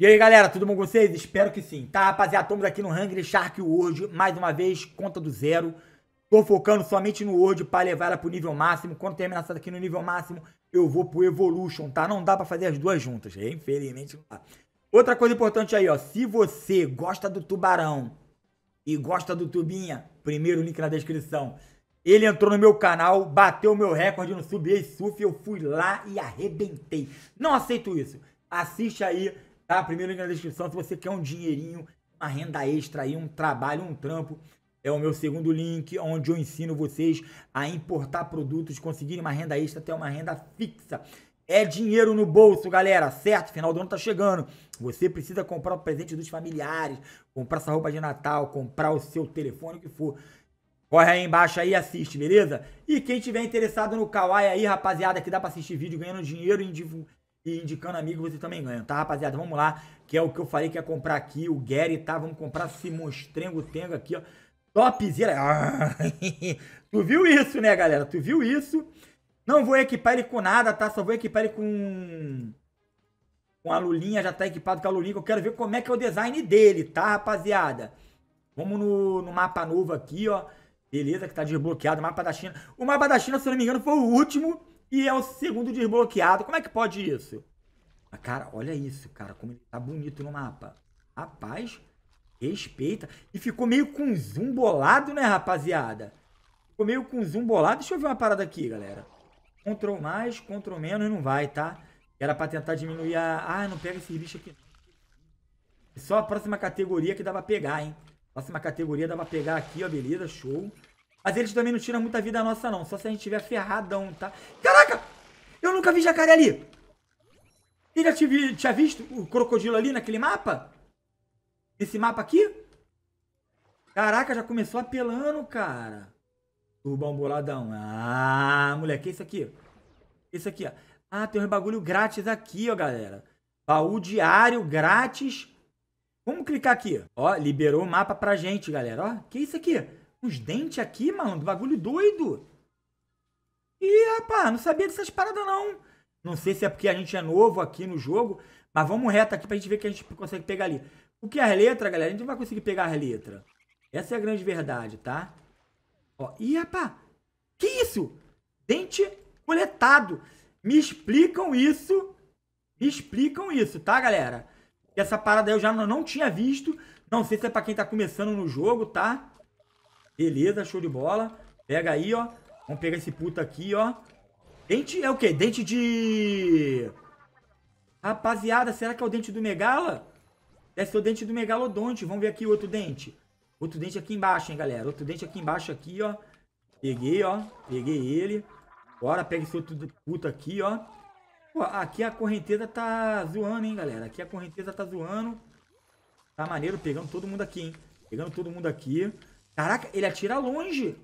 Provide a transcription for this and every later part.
E aí, galera, tudo bom com vocês? Espero que sim, tá, rapaziada? Estamos aqui no Hungry Shark World, mais uma vez, conta do zero. Tô focando somente no World para levar ela pro nível máximo. Quando terminar essa daqui no nível máximo, eu vou pro Evolution, tá? Não dá para fazer as duas juntas, infelizmente não dá. Outra coisa importante aí, ó, se você gosta do tubarão e gosta do tubinha, primeiro link na descrição. Ele entrou no meu canal, bateu o meu recorde no Sub e Surf, eu fui lá e arrebentei. Não aceito isso. Assiste aí tá? Primeiro link na descrição se você quer um dinheirinho, uma renda extra aí, um trabalho, um trampo. É o meu segundo link, onde eu ensino vocês a importar produtos, conseguirem uma renda extra, até uma renda fixa. É dinheiro no bolso, galera, certo? Final do ano tá chegando. Você precisa comprar o presente dos familiares, comprar essa roupa de Natal, comprar o seu telefone, o que for. Corre aí embaixo aí e assiste, beleza? E quem tiver interessado no Kawaii aí, rapaziada, que dá pra assistir vídeo ganhando dinheiro em divulgação e indicando amigo, você também ganha, tá, rapaziada? Vamos lá, que é o que eu falei que ia é comprar aqui, o Gary, tá? Vamos comprar esse monstrengo Tengo aqui, ó. Topzera. Ah, tu viu isso, né, galera? Tu viu isso? Não vou equipar ele com nada, tá? Só vou equipar ele com... Com a lulinha, já tá equipado com a lulinha. Eu quero ver como é que é o design dele, tá, rapaziada? Vamos no, no mapa novo aqui, ó. Beleza, que tá desbloqueado. Mapa da China. O mapa da China, se eu não me engano, foi o último e é o segundo desbloqueado. Como é que pode isso? Mas, ah, cara, olha isso, cara, como ele tá bonito no mapa. Rapaz, respeita. E ficou meio com zoom bolado, né, rapaziada? Ficou meio com zoom bolado. Deixa eu ver uma parada aqui, galera. Ctrl mais, Ctrl menos, não vai, tá? Era pra tentar diminuir a... Ah, não pega esse bicho aqui. Só a próxima categoria que dava pra pegar, hein? Próxima categoria dava pra pegar aqui, ó, beleza, show. Mas eles também não tiram muita vida nossa, não. Só se a gente tiver ferradão, tá? Caraca! Eu nunca vi jacaré ali! Ele já tive, tinha visto o crocodilo ali naquele mapa? Esse mapa aqui? Caraca, já começou apelando, cara. Turbão boladão. Ah, moleque, isso aqui? Isso aqui, ó. Ah, tem um bagulho grátis aqui, ó, galera. Baú diário grátis. Vamos clicar aqui. Ó, liberou o mapa pra gente, galera. Ó, que isso aqui? Uns dentes aqui, malandro, bagulho doido. E, rapaz, não sabia dessas paradas, não. Não sei se é porque a gente é novo aqui no jogo, mas vamos reto aqui pra gente ver o que a gente consegue pegar ali. O que é as letras, galera? A gente não vai conseguir pegar as letras. Essa é a grande verdade, tá? Ó, e, rapaz, que isso? Dente coletado. Me explicam isso. Me explicam isso, tá, galera? Essa parada eu já não, não tinha visto. Não sei se é pra quem tá começando no jogo, tá? Beleza, show de bola. Pega aí, ó. Vamos pegar esse puta aqui, ó. Dente é o quê? Dente de... Rapaziada, será que é o dente do Megala? Deve ser o dente do Megalodonte. Vamos ver aqui outro dente. Outro dente aqui embaixo, hein, galera. Outro dente aqui embaixo, aqui, ó. Peguei, ó. Peguei ele. Bora, pega esse outro puta aqui, ó. Pô, aqui a correnteza tá zoando, hein, galera. Aqui a correnteza tá zoando. Tá maneiro pegando todo mundo aqui, hein. Pegando todo mundo aqui. Caraca, ele atira longe.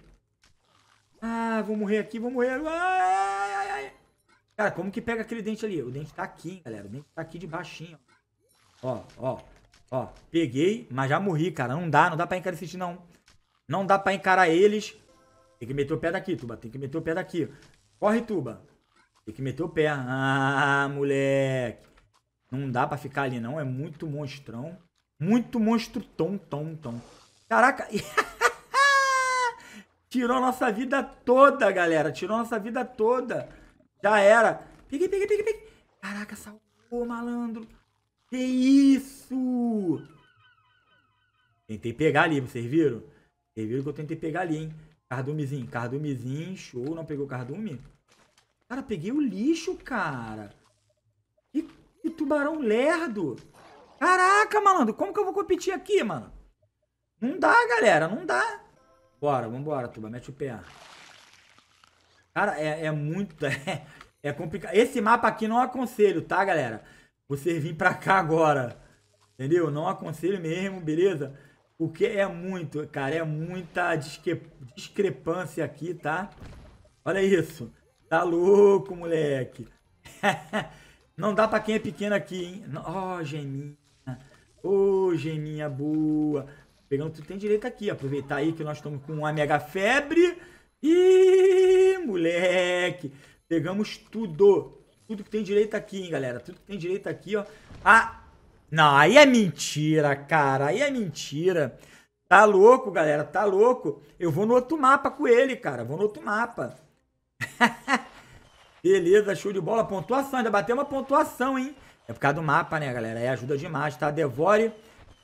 Ah, vou morrer aqui, vou morrer. Ai, ai, ai. Cara, como que pega aquele dente ali? O dente tá aqui, galera. O dente tá aqui de baixinho. Ó, ó, ó. Peguei, mas já morri, cara. Não dá, não dá pra encarar esse não. Não dá pra encarar eles. Tem que meter o pé daqui, Tuba. Tem que meter o pé daqui. Corre, Tuba. Tem que meter o pé. Ah, moleque. Não dá pra ficar ali, não. É muito monstrão. Muito monstro tom, tom, tom. Caraca. Tirou nossa vida toda, galera. Tirou nossa vida toda. Já era. Peguei, peguei, peguei, peguei. Caraca, salvou, malandro. Que isso? Tentei pegar ali, vocês viram? Vocês viram que eu tentei pegar ali, hein? Cardumezinho, cardumezinho, show. Não pegou cardume? Cara, peguei o lixo, cara. Que, que tubarão lerdo. Caraca, malandro, como que eu vou competir aqui, mano? Não dá, galera, não dá. Bora, vambora, Tuba, mete o pé. Cara, é, é muito. É, é complicado. Esse mapa aqui não aconselho, tá, galera? Você vir pra cá agora. Entendeu? Não aconselho mesmo, beleza? Porque é muito, cara, é muita discre discrepância aqui, tá? Olha isso. Tá louco, moleque. Não dá pra quem é pequeno aqui, hein? Ó, oh, geminha. Ô, oh, geminha boa. Pegando tudo que tem direito aqui. Aproveitar aí que nós estamos com uma mega febre. E moleque, pegamos tudo. Tudo que tem direito aqui, hein, galera. Tudo que tem direito aqui, ó. Ah, não, aí é mentira, cara. Aí é mentira. Tá louco, galera, tá louco. Eu vou no outro mapa com ele, cara. Vou no outro mapa. Beleza, show de bola. Pontuação, ainda bateu uma pontuação, hein? É por causa do mapa, né, galera? É ajuda demais, tá? Devore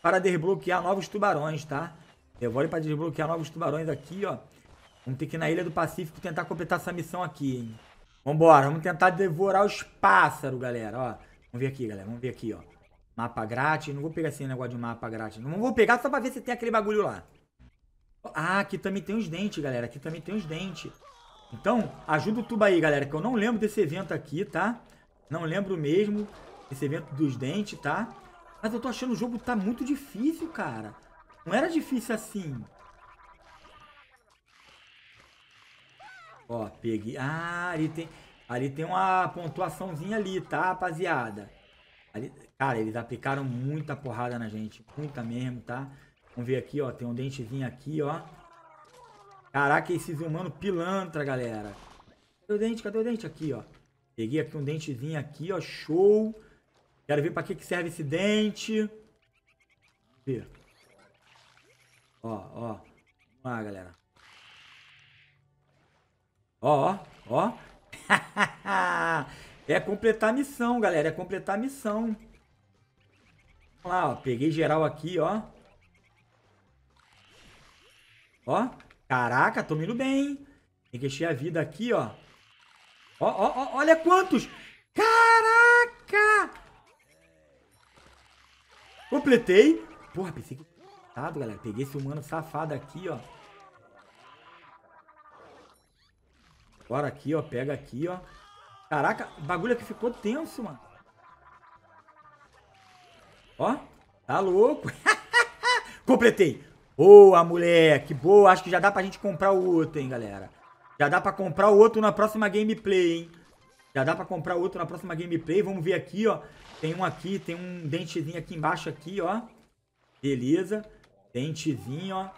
para desbloquear novos tubarões, tá? Devore para desbloquear novos tubarões aqui, ó. Vamos ter que ir na Ilha do Pacífico tentar completar essa missão aqui, hein? Vambora, vamos tentar devorar os pássaros, galera, ó. Vamos ver aqui, galera, vamos ver aqui, ó. Mapa grátis, não vou pegar esse negócio de mapa grátis. Não vou pegar só pra ver se tem aquele bagulho lá. Ah, aqui também tem uns dentes, galera, aqui também tem uns dentes. Então, ajuda o tuba aí, galera, que eu não lembro desse evento aqui, tá? Não lembro mesmo desse evento dos dentes, tá? Mas eu tô achando o jogo tá muito difícil, cara. Não era difícil assim. Ó, peguei. Ah, ali tem, ali tem uma pontuaçãozinha ali, tá, rapaziada? Ali, cara, eles aplicaram muita porrada na gente. Muita mesmo, tá? Vamos ver aqui, ó. Tem um dentezinho aqui, ó. Caraca, esses humanos pilantra, galera. Cadê o dente? Cadê o dente? Aqui, ó. Peguei aqui um dentezinho aqui, ó. Show. Quero ver para que, que serve esse dente. Ver. Ó, ó. Vamos lá, galera. Ó, ó, ó. é completar a missão, galera. É completar a missão. Vamos lá, ó. Peguei geral aqui, ó. Ó. Caraca, tô indo bem. encher a vida aqui, ó. Ó, ó, ó. Olha quantos. Caraca! Completei. Porra, pensei que... Sabe, galera? Peguei esse humano safado aqui, ó. Bora aqui, ó. Pega aqui, ó. Caraca, o bagulho aqui ficou tenso, mano. Ó. Tá louco. Completei. Boa, moleque. Boa. Acho que já dá pra gente comprar o outro, hein, galera. Já dá pra comprar o outro na próxima gameplay, hein. Já dá pra comprar outro na próxima gameplay. Vamos ver aqui, ó. Tem um aqui, tem um dentezinho aqui embaixo aqui, ó. Beleza. Dentezinho, ó.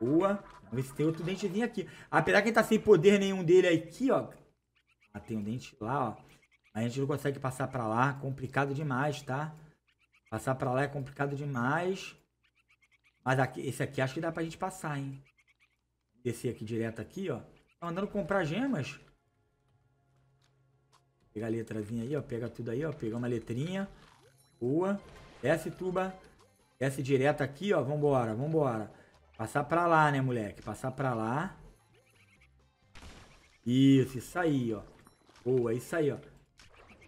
Boa. Vamos ver se tem outro dentezinho aqui. Apesar que ele tá sem poder nenhum dele aqui, ó. Ah, tem um dente lá, ó. a gente não consegue passar pra lá. Complicado demais, tá? Passar pra lá é complicado demais. Mas aqui, esse aqui acho que dá pra gente passar, hein? Descer aqui direto aqui, ó. Tá mandando comprar gemas. Pegar a letrazinha aí, ó. Pega tudo aí, ó. Pegar uma letrinha. Boa. Desce, tuba. Desce direto aqui, ó. Vambora, vambora. Passar pra lá, né, moleque? Passar pra lá. Isso, isso aí, ó. Boa, isso aí, ó.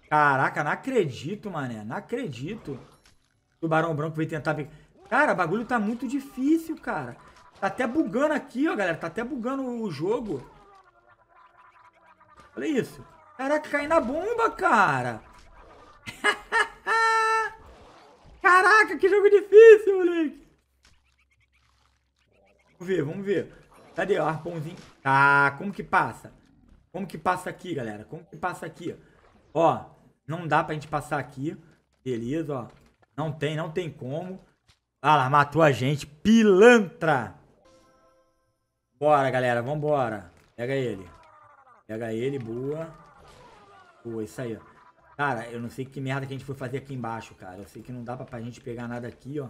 Caraca, não acredito, mané. Não acredito. Tubarão branco veio tentar Cara, o bagulho tá muito difícil, cara. Tá até bugando aqui, ó, galera. Tá até bugando o jogo. Olha isso. Caraca, cai na bomba, cara. Caraca, que jogo difícil, moleque. Vamos ver, vamos ver. Cadê o arpãozinho? Tá, como que passa? Como que passa aqui, galera? Como que passa aqui? Ó, não dá pra gente passar aqui. Beleza, ó. Não tem, não tem como. Ah lá, matou a gente. Pilantra! Bora, galera, vambora. Pega ele. Pega ele, boa. Pô, isso aí, ó. Cara, eu não sei que merda que a gente foi fazer aqui embaixo, cara. Eu sei que não dá pra, pra gente pegar nada aqui, ó.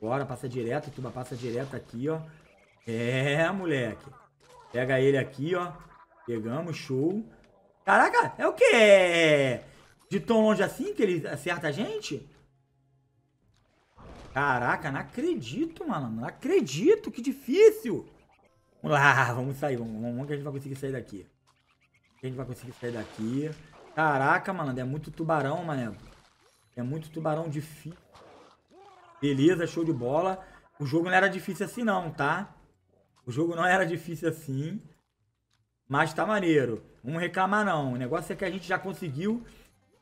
Bora, passa direto, tuba passa direto aqui, ó. É, moleque. Pega ele aqui, ó. Pegamos, show. Caraca, é o quê? de tão longe assim que ele acerta a gente? Caraca, não acredito, mano. Não acredito, que difícil. Vamos lá, vamos sair. Vamos, vamos que a gente vai conseguir sair daqui. A gente vai conseguir sair daqui. Caraca, malandro, é muito tubarão, mané. É muito tubarão difícil. Beleza, show de bola. O jogo não era difícil assim não, tá? O jogo não era difícil assim. Mas tá maneiro. Vamos reclamar não. O negócio é que a gente já conseguiu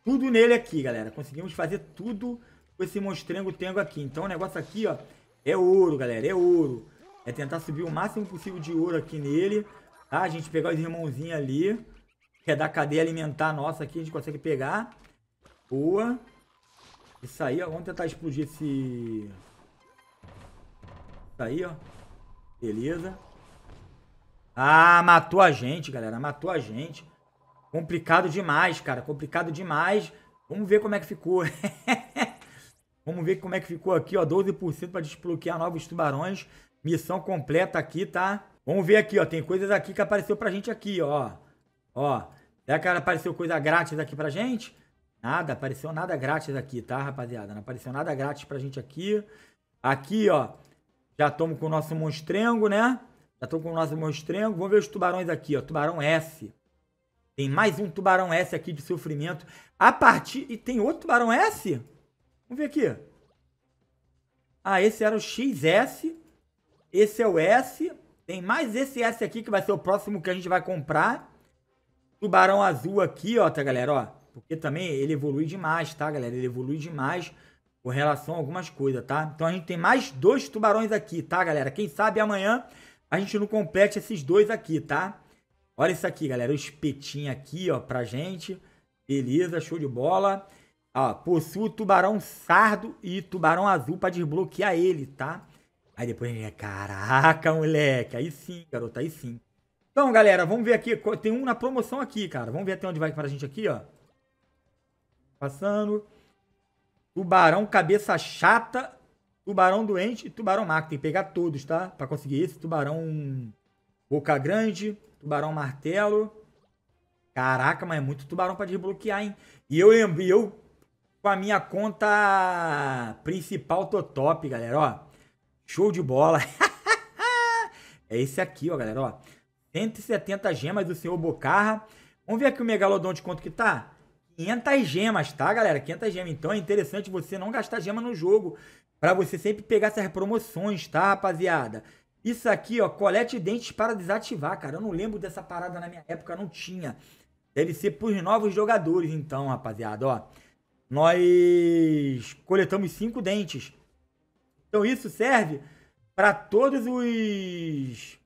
tudo nele aqui, galera. Conseguimos fazer tudo com esse monstrengo-tengo aqui. Então o negócio aqui, ó, é ouro, galera. É ouro. É tentar subir o máximo possível de ouro aqui nele. Tá? A gente pegar os irmãozinhos ali que é da cadeia alimentar nossa aqui, a gente consegue pegar. Boa. Isso aí, ó. Vamos tentar explodir esse... Isso aí, ó. Beleza. Ah, matou a gente, galera. Matou a gente. Complicado demais, cara. Complicado demais. Vamos ver como é que ficou. Vamos ver como é que ficou aqui, ó. 12% para desbloquear novos tubarões. Missão completa aqui, tá? Vamos ver aqui, ó. Tem coisas aqui que apareceu pra gente aqui, ó. Ó, daí cara apareceu coisa grátis aqui pra gente. Nada, apareceu nada grátis aqui, tá, rapaziada? Não apareceu nada grátis pra gente aqui. Aqui, ó, já estamos com o nosso monstrengo, né? Já estamos com o nosso monstrengo. Vamos ver os tubarões aqui, ó. Tubarão S. Tem mais um tubarão S aqui de sofrimento. A partir... E tem outro tubarão S? Vamos ver aqui. Ah, esse era o XS. Esse é o S. Tem mais esse S aqui que vai ser o próximo que a gente vai comprar. Tubarão Azul aqui, ó, tá, galera? Ó, porque também ele evolui demais, tá, galera? Ele evolui demais com relação a algumas coisas, tá? Então a gente tem mais dois tubarões aqui, tá, galera? Quem sabe amanhã a gente não complete esses dois aqui, tá? Olha isso aqui, galera. O espetinho aqui, ó, pra gente. Beleza, show de bola. Ó, possui tubarão sardo e tubarão azul pra desbloquear ele, tá? Aí depois a gente... Caraca, moleque. Aí sim, garoto. aí sim. Então, galera, vamos ver aqui. Tem um na promoção aqui, cara. Vamos ver até onde vai para a gente aqui, ó. Passando. Tubarão cabeça chata. Tubarão doente e tubarão maco. Tem que pegar todos, tá? Para conseguir esse. Tubarão boca grande. Tubarão martelo. Caraca, mas é muito tubarão para desbloquear, hein? E eu lembro, eu com a minha conta principal, tô top, galera, ó. Show de bola. é esse aqui, ó, galera, ó. 170 gemas do senhor Bocarra. Vamos ver aqui o Megalodon de quanto que tá? 500 gemas, tá, galera? 500 gemas. Então é interessante você não gastar gema no jogo. para você sempre pegar essas promoções, tá, rapaziada? Isso aqui, ó, colete dentes para desativar, cara. Eu não lembro dessa parada na minha época, não tinha. Deve ser pros novos jogadores, então, rapaziada, ó. Nós coletamos cinco dentes. Então isso serve para todos os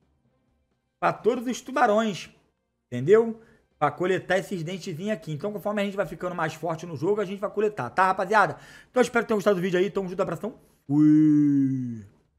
para todos os tubarões, entendeu? Para coletar esses dentezinhos aqui. Então, conforme a gente vai ficando mais forte no jogo, a gente vai coletar, tá, rapaziada? Então, espero que tenham gostado do vídeo aí. Tamo junto, abração. Fui!